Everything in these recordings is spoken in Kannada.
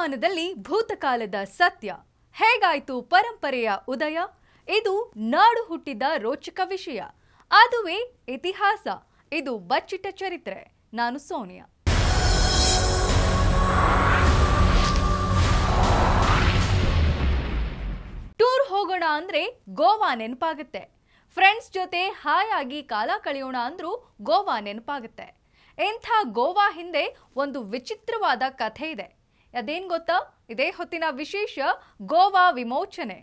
ಶತಮಾನದಲ್ಲಿ ಭೂತಕಾಲದ ಸತ್ಯ ಹೇಗಾಯ್ತು ಪರಂಪರೆಯ ಉದಯ ಇದು ನಾಡು ಹುಟ್ಟಿದ ರೋಚಕ ವಿಷಯ ಅದುವೇ ಇತಿಹಾಸ ಇದು ಬಚ್ಚಿಟ್ಟ ಚರಿತ್ರೆ ನಾನು ಸೋನಿಯಾ ಟೂರ್ ಹೋಗೋಣ ಅಂದ್ರೆ ಗೋವಾ ನೆನಪಾಗುತ್ತೆ ಫ್ರೆಂಡ್ಸ್ ಜೊತೆ ಹಾಯಾಗಿ ಕಾಲ ಕಳೆಯೋಣ ಅಂದ್ರೂ ಗೋವಾ ನೆನಪಾಗುತ್ತೆ ಇಂಥ ಗೋವಾ ಹಿಂದೆ ಒಂದು ವಿಚಿತ್ರವಾದ ಕಥೆ ಇದೆ ಅದೇನ್ ಗೊತ್ತಾ ಇದೇ ಹೊತ್ತಿನ ವಿಶೇಷ ಗೋವಾ ವಿಮೋಚನೆ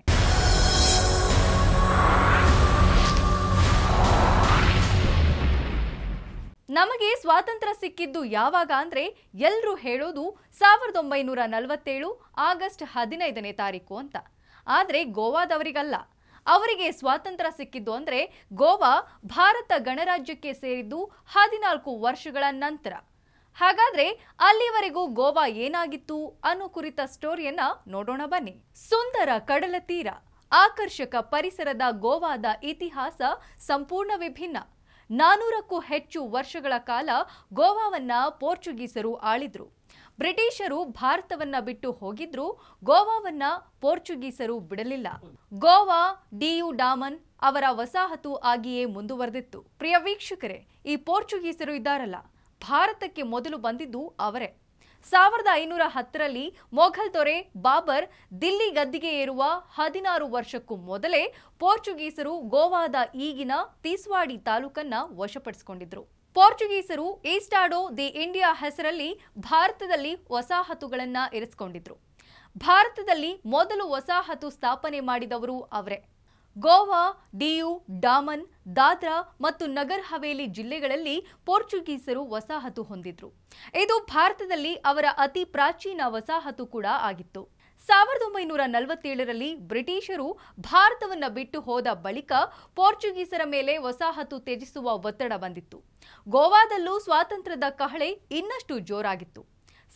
ನಮಗೆ ಸ್ವಾತಂತ್ರ್ಯ ಸಿಕ್ಕಿದ್ದು ಯಾವಾಗ ಅಂದ್ರೆ ಎಲ್ಲರೂ ಹೇಳೋದು ಸಾವಿರದ ಒಂಬೈನೂರ ನಲವತ್ತೇಳು ಆಗಸ್ಟ್ ಹದಿನೈದನೇ ತಾರೀಕು ಅಂತ ಆದರೆ ಗೋವಾದವರಿಗಲ್ಲ ಅವರಿಗೆ ಸ್ವಾತಂತ್ರ್ಯ ಸಿಕ್ಕಿದ್ದು ಅಂದ್ರೆ ಗೋವಾ ಭಾರತ ಗಣರಾಜ್ಯಕ್ಕೆ ಸೇರಿದ್ದು ಹದಿನಾಲ್ಕು ವರ್ಷಗಳ ನಂತರ ಹಾಗಾದ್ರೆ ಅಲ್ಲಿವರೆಗೂ ಗೋವಾ ಏನಾಗಿತ್ತು ಅನ್ನೋ ಕುರಿತ ಸ್ಟೋರಿಯನ್ನ ನೋಡೋಣ ಬನ್ನಿ ಸುಂದರ ಕಡಲ ತೀರ ಆಕರ್ಷಕ ಪರಿಸರದ ಗೋವಾದ ಇತಿಹಾಸ ಸಂಪೂರ್ಣ ವಿಭಿನ್ನ ನಾನೂರಕ್ಕೂ ಹೆಚ್ಚು ವರ್ಷಗಳ ಕಾಲ ಗೋವಾವನ್ನ ಪೋರ್ಚುಗೀಸರು ಆಳಿದ್ರು ಬ್ರಿಟಿಷರು ಭಾರತವನ್ನ ಬಿಟ್ಟು ಹೋಗಿದ್ರು ಗೋವಾವನ್ನ ಪೋರ್ಚುಗೀಸರು ಬಿಡಲಿಲ್ಲ ಗೋವಾ ಡಿಯು ಡಾಮನ್ ಅವರ ವಸಾಹತು ಆಗಿಯೇ ಮುಂದುವರೆದಿತ್ತು ಪ್ರಿಯ ವೀಕ್ಷಕರೇ ಈ ಪೋರ್ಚುಗೀಸರು ಇದ್ದಾರಲ್ಲ ಭಾರತಕ್ಕೆ ಮೊದಲು ಬಂದಿದ್ದು ಅವರೇ ಸಾವಿರದ ಐನೂರ ಹತ್ತರಲ್ಲಿ ಮೊಘಲ್ ದೊರೆ ಬಾಬರ್ ದಿಲ್ಲಿ ಗದ್ದಿಗೆ ಏರುವ ಹದಿನಾರು ವರ್ಷಕ್ಕೂ ಮೊದಲೇ ಪೋರ್ಚುಗೀಸರು ಗೋವಾದ ಈಗಿನ ತೀಸ್ವಾಡಿ ತಾಲೂಕನ್ನ ವಶಪಡಿಸಿಕೊಂಡಿದ್ರು ಪೋರ್ಚುಗೀಸರು ಈಸ್ಟಾಡೋ ದಿ ಇಂಡಿಯಾ ಹೆಸರಲ್ಲಿ ಭಾರತದಲ್ಲಿ ವಸಾಹತುಗಳನ್ನ ಇರಿಸಿಕೊಂಡಿದ್ರು ಭಾರತದಲ್ಲಿ ಮೊದಲು ವಸಾಹತು ಸ್ಥಾಪನೆ ಮಾಡಿದವರು ಅವರೇ ಗೋವಾ ಡಿಯು ಡಾಮನ್ ದಾದ್ರಾ ಮತ್ತು ನಗರ್ ಹವೇಲಿ ಜಿಲ್ಲೆಗಳಲ್ಲಿ ಪೋರ್ಚುಗೀಸರು ವಸಾಹತು ಹೊಂದಿದ್ರು ಇದು ಭಾರತದಲ್ಲಿ ಅವರ ಅತಿ ಪ್ರಾಚೀನ ವಸಾಹತು ಕೂಡ ಆಗಿತ್ತು ಸಾವಿರದ ಒಂಬೈನೂರ ನಲವತ್ತೇಳರಲ್ಲಿ ಬ್ರಿಟಿಷರು ಭಾರತವನ್ನು ಬಿಟ್ಟು ಹೋದ ಬಳಿಕ ಪೋರ್ಚುಗೀಸರ ಮೇಲೆ ವಸಾಹತು ತ್ಯಜಿಸುವ ಒತ್ತಡ ಬಂದಿತ್ತು ಗೋವಾದಲ್ಲೂ ಸ್ವಾತಂತ್ರ್ಯದ ಕಹಳೆ ಇನ್ನಷ್ಟು ಜೋರಾಗಿತ್ತು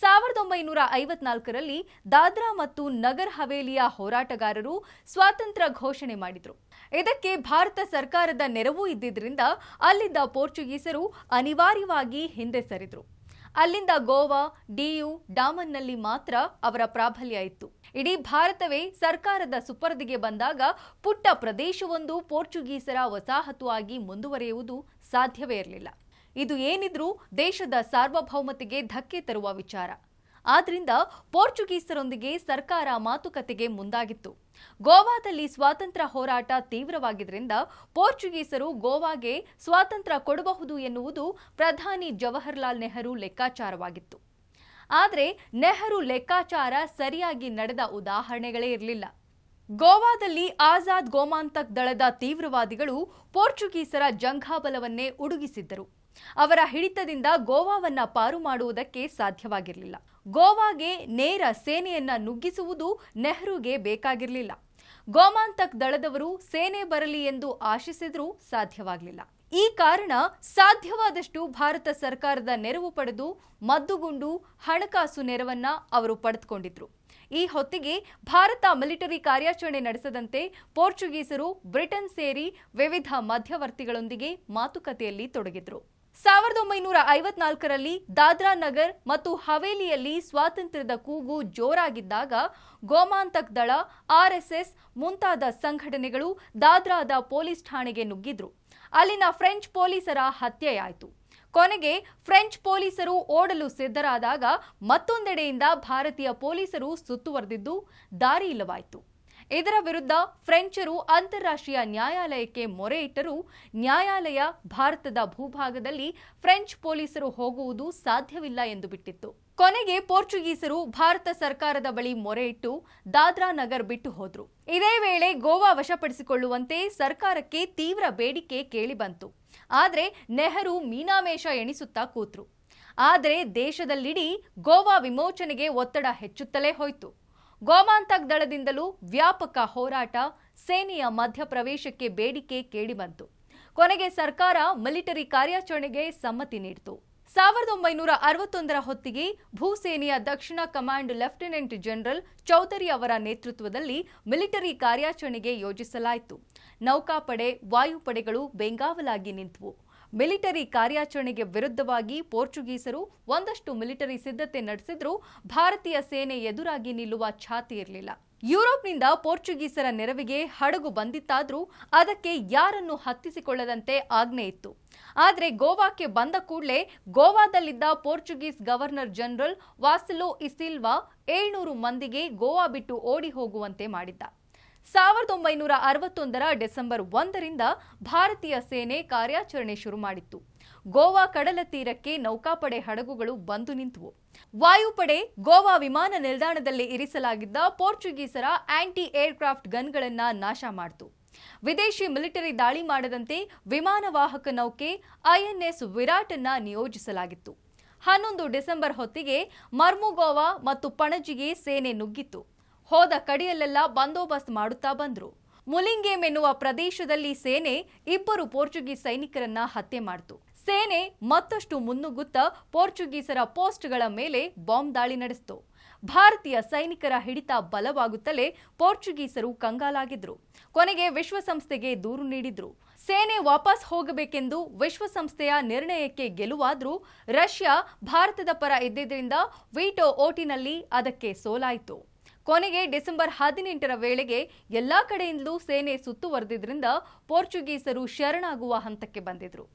ಸಾವಿರದ ಒಂಬೈನೂರ ಐವತ್ನಾಲ್ಕರಲ್ಲಿ ದಾದ್ರಾ ಮತ್ತು ನಗರ್ ಹವೇಲಿಯ ಹೋರಾಟಗಾರರು ಸ್ವಾತಂತ್ರ್ಯ ಘೋಷಣೆ ಮಾಡಿದರು ಇದಕ್ಕೆ ಭಾರತ ಸರ್ಕಾರದ ನೆರವು ಇದ್ದಿದ್ದರಿಂದ ಅಲ್ಲಿದ್ದ ಪೋರ್ಚುಗೀಸರು ಅನಿವಾರ್ಯವಾಗಿ ಹಿಂದೆ ಸರಿದರು ಅಲ್ಲಿಂದ ಗೋವಾ ಡಿಯು ಡಾಮನ್ನಲ್ಲಿ ಮಾತ್ರ ಅವರ ಪ್ರಾಬಲ್ಯ ಇತ್ತು ಇಡೀ ಭಾರತವೇ ಸರ್ಕಾರದ ಸುಪರ್ದಿಗೆ ಬಂದಾಗ ಪುಟ್ಟ ಪ್ರದೇಶವೊಂದು ಪೋರ್ಚುಗೀಸರ ವಸಾಹತು ಆಗಿ ಮುಂದುವರಿಯುವುದು ಸಾಧ್ಯವೇ ಇರಲಿಲ್ಲ ಇದು ಏನಿದ್ರೂ ದೇಶದ ಸಾರ್ವಭೌಮತೆಗೆ ಧಕ್ಕೆ ತರುವ ವಿಚಾರ ಆದ್ರಿಂದ ಪೋರ್ಚುಗೀಸರೊಂದಿಗೆ ಸರ್ಕಾರ ಮಾತುಕತೆಗೆ ಮುಂದಾಗಿತ್ತು ಗೋವಾದಲ್ಲಿ ಸ್ವಾತಂತ್ರ್ಯ ಹೋರಾಟ ತೀವ್ರವಾಗಿದ್ದರಿಂದ ಪೋರ್ಚುಗೀಸರು ಗೋವಾಗೆ ಸ್ವಾತಂತ್ರ್ಯ ಕೊಡಬಹುದು ಎನ್ನುವುದು ಪ್ರಧಾನಿ ಜವಾಹರ್ಲಾಲ್ ನೆಹರು ಲೆಕ್ಕಾಚಾರವಾಗಿತ್ತು ಆದರೆ ನೆಹರು ಲೆಕ್ಕಾಚಾರ ಸರಿಯಾಗಿ ನಡೆದ ಉದಾಹರಣೆಗಳೇ ಇರಲಿಲ್ಲ ಗೋವಾದಲ್ಲಿ ಆಜಾದ್ ಗೋಮಾಂತಕ್ ದಳದ ತೀವ್ರವಾದಿಗಳು ಪೋರ್ಚುಗೀಸರ ಜಂಘಾಬಲವನ್ನೇ ಉಡುಗಿಸಿದ್ದರು ಅವರ ಹಿಡಿತದಿಂದ ಗೋವಾವನ್ನ ಪಾರು ಮಾಡುವುದಕ್ಕೆ ಸಾಧ್ಯವಾಗಿರಲಿಲ್ಲ ಗೋವಾಗೆ ನೇರ ಸೇನೆಯನ್ನ ನುಗ್ಗಿಸುವುದು ನೆಹರುಗೆ ಬೇಕಾಗಿರಲಿಲ್ಲ ಗೋಮಾಂತಕ್ ದಳದವರು ಸೇನೆ ಬರಲಿ ಎಂದು ಆಶಿಸಿದರೂ ಸಾಧ್ಯವಾಗಲಿಲ್ಲ ಈ ಕಾರಣ ಸಾಧ್ಯವಾದಷ್ಟು ಭಾರತ ಸರ್ಕಾರದ ನೆರವು ಪಡೆದು ಮದ್ದುಗುಂಡು ಹಣಕಾಸು ನೆರವನ್ನ ಅವರು ಪಡೆದುಕೊಂಡಿದ್ರು ಈ ಹೊತ್ತಿಗೆ ಭಾರತ ಮಿಲಿಟರಿ ಕಾರ್ಯಾಚರಣೆ ನಡೆಸದಂತೆ ಪೋರ್ಚುಗೀಸರು ಬ್ರಿಟನ್ ಸೇರಿ ವಿವಿಧ ಮಧ್ಯವರ್ತಿಗಳೊಂದಿಗೆ ಮಾತುಕತೆಯಲ್ಲಿ ತೊಡಗಿದ್ರು ಸಾವಿರದ ಒಂಬೈನೂರ ಐವತ್ನಾಲ್ಕರಲ್ಲಿ ದಾದ್ರಾ ನಗರ್ ಮತ್ತು ಹವೇಲಿಯಲ್ಲಿ ಸ್ವಾತಂತ್ರ್ಯದ ಕೂಗು ಜೋರಾಗಿದ್ದಾಗ ಗೋಮಾಂತಕ್ ದಳ ಆರ್ಎಸ್ಎಸ್ ಮುಂತಾದ ಸಂಘಟನೆಗಳು ದಾದ್ರಾದ ಪೊಲೀಸ್ ಠಾಣೆಗೆ ನುಗ್ಗಿದ್ರು ಅಲ್ಲಿನ ಫ್ರೆಂಚ್ ಪೊಲೀಸರ ಹತ್ಯೆಯಾಯಿತು ಕೊನೆಗೆ ಫ್ರೆಂಚ್ ಪೊಲೀಸರು ಓಡಲು ಸಿದ್ಧರಾದಾಗ ಮತ್ತೊಂದೆಡೆಯಿಂದ ಭಾರತೀಯ ಪೊಲೀಸರು ಸುತ್ತುವರೆದಿದ್ದು ದಾರಿ ಇಲ್ಲವಾಯಿತು ಇದರ ವಿರುದ್ಧ ಫ್ರೆಂಚರು ಅಂತಾರಾಷ್ಟ್ರೀಯ ನ್ಯಾಯಾಲಯಕ್ಕೆ ಮೊರೆ ಇಟ್ಟರೂ ನ್ಯಾಯಾಲಯ ಭಾರತದ ಭೂಭಾಗದಲ್ಲಿ ಫ್ರೆಂಚ್ ಪೊಲೀಸರು ಹೋಗುವುದು ಸಾಧ್ಯವಿಲ್ಲ ಎಂದು ಬಿಟ್ಟಿತ್ತು ಕೊನೆಗೆ ಪೋರ್ಚುಗೀಸರು ಭಾರತ ಸರ್ಕಾರದ ಬಳಿ ಮೊರೆ ಇಟ್ಟು ದಾದ್ರಾ ನಗರ್ ಬಿಟ್ಟು ಹೋದ್ರು ಇದೇ ವೇಳೆ ಗೋವಾ ವಶಪಡಿಸಿಕೊಳ್ಳುವಂತೆ ಸರ್ಕಾರಕ್ಕೆ ತೀವ್ರ ಬೇಡಿಕೆ ಕೇಳಿಬಂತು ಆದರೆ ನೆಹರು ಮೀನಾಮೇಷ ಎಣಿಸುತ್ತಾ ಕೂತ್ರು ಆದರೆ ದೇಶದಲ್ಲಿಡೀ ಗೋವಾ ವಿಮೋಚನೆಗೆ ಒತ್ತಡ ಹೆಚ್ಚುತ್ತಲೇ ಹೋಯ್ತು ಗೋಮಾಂತಕ್ ದಳದಿಂದಲೂ ವ್ಯಾಪಕ ಹೋರಾಟ ಸೇನೆಯ ಮಧ್ಯಪ್ರವೇಶಕ್ಕೆ ಬೇಡಿಕೆ ಕೇಳಿಬಂತು ಕೊನೆಗೆ ಸರ್ಕಾರ ಮಿಲಿಟರಿ ಕಾರ್ಯಾಚರಣೆಗೆ ಸಮ್ಮತಿ ನೀಡಿತು ಸಾವಿರದ ಒಂಬೈನೂರ ಅರವತ್ತೊಂದರ ಹೊತ್ತಿಗೆ ಭೂಸೇನೆಯ ದಕ್ಷಿಣ ಕಮಾಂಡ್ ಲೆಫ್ಟಿನೆಂಟ್ ಜನರಲ್ ಚೌಧರಿ ಅವರ ನೇತೃತ್ವದಲ್ಲಿ ಮಿಲಿಟರಿ ಕಾರ್ಯಾಚರಣೆಗೆ ಯೋಜಿಸಲಾಯಿತು ನೌಕಾಪಡೆ ವಾಯುಪಡೆಗಳು ಬೆಂಗಾವಲಾಗಿ ನಿಂತವು ಮಿಲಿಟರಿ ಕಾರ್ಯಾಚರಣೆಗೆ ವಿರುದ್ಧವಾಗಿ ಪೋರ್ಚುಗೀಸರು ಒಂದಷ್ಟು ಮಿಲಿಟರಿ ಸಿದ್ಧತೆ ನಡೆಸಿದ್ರೂ ಭಾರತೀಯ ಸೇನೆ ಎದುರಾಗಿ ನಿಲ್ಲುವ ಛಾತಿ ಇರಲಿಲ್ಲ ಯುರೋಪ್ನಿಂದ ಪೋರ್ಚುಗೀಸರ ನೆರವಿಗೆ ಹಡಗು ಬಂದಿತ್ತಾದರೂ ಅದಕ್ಕೆ ಯಾರನ್ನು ಹತ್ತಿಸಿಕೊಳ್ಳದಂತೆ ಆಜ್ಞೆ ಇತ್ತು ಆದರೆ ಗೋವಾಕ್ಕೆ ಬಂದ ಕೂಡಲೇ ಗೋವಾದಲ್ಲಿದ್ದ Portuguese governor general Vassalo e Silva ಏಳ್ನೂರು ಮಂದಿಗೆ ಗೋವಾ ಬಿಟ್ಟು ಓಡಿ ಹೋಗುವಂತೆ ಮಾಡಿದ್ದ ಸಾವಿರದ ಒಂಬೈನೂರ ಅರವತ್ತೊಂದರ ಡಿಸೆಂಬರ್ ಒಂದರಿಂದ ಭಾರತೀಯ ಸೇನೆ ಕಾರ್ಯಾಚರಣೆ ಶುರು ಮಾಡಿತ್ತು ಗೋವಾ ಕಡಲ ತೀರಕ್ಕೆ ನೌಕಾಪಡೆ ಹಡಗುಗಳು ಬಂದು ನಿಂತುವು ವಾಯುಪಡೆ ಗೋವಾ ವಿಮಾನ ನಿಲ್ದಾಣದಲ್ಲಿ ಇರಿಸಲಾಗಿದ್ದ ಪೋರ್ಚುಗೀಸರ ಆಂಟಿ ಏರ್ಕ್ರಾಫ್ಟ್ ಗನ್ಗಳನ್ನು ನಾಶ ಮಾಡಿತು ವಿದೇಶಿ ಮಿಲಿಟರಿ ದಾಳಿ ಮಾಡದಂತೆ ವಿಮಾನ ವಾಹಕ ನೌಕೆ ಐಎನ್ಎಸ್ ವಿರಾಟ್ ಅನ್ನ ನಿಯೋಜಿಸಲಾಗಿತ್ತು ಹನ್ನೊಂದು ಡಿಸೆಂಬರ್ ಹೊತ್ತಿಗೆ ಮರ್ಮುಗೋವಾ ಮತ್ತು ಪಣಜಿಗೆ ಸೇನೆ ನುಗ್ಗಿತ್ತು ಹೋದ ಕಡೆಯಲ್ಲೆಲ್ಲ ಬಂದೋಬಸ್ತ್ ಮಾಡುತ್ತಾ ಬಂದ್ರು ಮುಲಿಂಗೇಮ್ ಎನ್ನುವ ಪ್ರದೇಶದಲ್ಲಿ ಸೇನೆ ಇಬ್ಬರು ಪೋರ್ಚುಗೀಸ್ ಸೈನಿಕರನ್ನ ಹತ್ಯೆ ಮಾಡಿತು ಸೇನೆ ಮತ್ತಷ್ಟು ಮುನ್ನುಗ್ಗುತ್ತಾ ಪೋರ್ಚುಗೀಸರ ಪೋಸ್ಟ್ಗಳ ಮೇಲೆ ಬಾಂಬ್ ದಾಳಿ ನಡೆಸಿತು ಭಾರತೀಯ ಸೈನಿಕರ ಹಿಡಿತ ಬಲವಾಗುತ್ತಲೇ ಪೋರ್ಚುಗೀಸರು ಕಂಗಾಲಾಗಿದ್ರು ಕೊನೆಗೆ ವಿಶ್ವಸಂಸ್ಥೆಗೆ ದೂರು ನೀಡಿದ್ರು ಸೇನೆ ವಾಪಸ್ ಹೋಗಬೇಕೆಂದು ವಿಶ್ವಸಂಸ್ಥೆಯ ನಿರ್ಣಯಕ್ಕೆ ಗೆಲುವಾದ್ರೂ ರಷ್ಯಾ ಭಾರತದ ಪರ ಇದ್ದಿದ್ದರಿಂದ ವಿಟೋ ಓಟಿನಲ್ಲಿ ಅದಕ್ಕೆ ಸೋಲಾಯಿತು ಕೊನೆಗೆ ಡಿಸೆಂಬರ್ ಹದಿನೆಂಟರ ವೇಳೆಗೆ ಎಲ್ಲಾ ಕಡೆಯಿಂದಲೂ ಸೇನೆ ಸುತ್ತುವರೆದಿದ್ದರಿಂದ ಪೋರ್ಚುಗೀಸರು ಶರಣಾಗುವ ಹಂತಕ್ಕೆ ಬಂದಿದ್ರು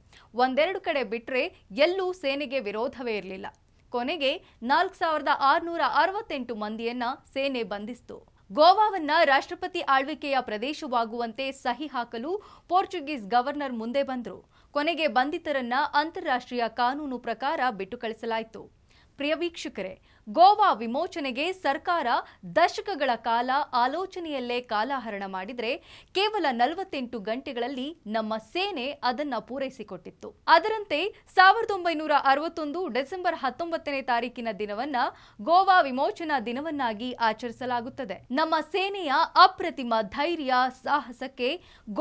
ಒಂದೆರಡು ಕಡೆ ಬಿಟ್ರೆ ಎಲ್ಲೂ ಸೇನೆಗೆ ವಿರೋಧವೇ ಇರಲಿಲ್ಲ ಕೊನೆಗೆ ನಾಲ್ಕು ಸಾವಿರದ ಆರುನೂರ ಅರವತ್ತೆಂಟು ಮಂದಿಯನ್ನ ಸೇನೆ ಬಂಧಿಸಿತು ಗೋವಾವನ್ನ ರಾಷ್ಟ್ರಪತಿ ಆಳ್ವಿಕೆಯ ಪ್ರದೇಶವಾಗುವಂತೆ ಸಹಿ ಹಾಕಲು ಪೋರ್ಚುಗೀಸ್ ಗವರ್ನರ್ ಮುಂದೆ ಬಂದರು ಕೊನೆಗೆ ಬಂಧಿತರನ್ನ ಅಂತಾರಾಷ್ಟ್ರೀಯ ಕಾನೂನು ಪ್ರಕಾರ ಬಿಟ್ಟು ಕಳಿಸಲಾಯಿತು ಪ್ರಿಯ ವೀಕ್ಷಕರೇ ಗೋವಾ ವಿಮೋಚನೆಗೆ ಸರ್ಕಾರ ದಶಕಗಳ ಕಾಲ ಆಲೋಚನೆಯಲ್ಲೇ ಕಾಲಹರಣ ಮಾಡಿದರೆ ಕೇವಲ ನಲವತ್ತೆಂಟು ಗಂಟೆಗಳಲ್ಲಿ ನಮ್ಮ ಸೇನೆ ಅದನ್ನ ಪೂರೈಸಿಕೊಟ್ಟಿತ್ತು ಅದರಂತೆ ಸಾವಿರದ ಒಂಬೈನೂರ ಅರವತ್ತೊಂದು ಡಿಸೆಂಬರ್ ಹತ್ತೊಂಬತ್ತನೇ ತಾರೀಕಿನ ದಿನವನ್ನ ಗೋವಾ ವಿಮೋಚನಾ ದಿನವನ್ನಾಗಿ ಆಚರಿಸಲಾಗುತ್ತದೆ ನಮ್ಮ ಸೇನೆಯ ಅಪ್ರತಿಮ ಧೈರ್ಯ ಸಾಹಸಕ್ಕೆ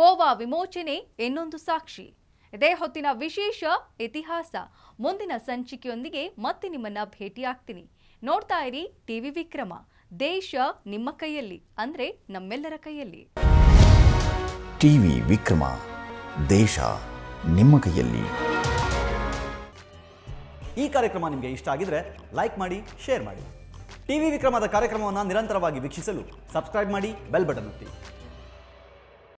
ಗೋವಾ ವಿಮೋಚನೆ ಇನ್ನೊಂದು ಸಾಕ್ಷಿ ಇದೇ ಹೊತ್ತಿನ ವಿಶೇಷ ಇತಿಹಾಸ ಮುಂದಿನ ಸಂಚಿಕೆಯೊಂದಿಗೆ ಮತ್ತೆ ನಿಮ್ಮನ್ನ ಭೇಟಿ ಆಗ್ತೀನಿ ನೋಡ್ತಾ ಇರಿ ಟಿವಿ ವಿಕ್ರಮ ದೇಶ ನಿಮ್ಮ ಕೈಯಲ್ಲಿ ಅಂದ್ರೆ ನಮ್ಮೆಲ್ಲರ ಕೈಯಲ್ಲಿ ಟಿವಿ ವಿಕ್ರಮ ದೇಶ ನಿಮ್ಮ ಕೈಯಲ್ಲಿ ಈ ಕಾರ್ಯಕ್ರಮ ನಿಮಗೆ ಇಷ್ಟ ಆಗಿದ್ರೆ ಲೈಕ್ ಮಾಡಿ ಶೇರ್ ಮಾಡಿ ಟಿವಿ ವಿಕ್ರಮದ ಕಾರ್ಯಕ್ರಮವನ್ನು ನಿರಂತರವಾಗಿ ವೀಕ್ಷಿಸಲು ಸಬ್ಸ್ಕ್ರೈಬ್ ಮಾಡಿ ಬೆಲ್ ಬಟನ್ ಒತ್ತಿ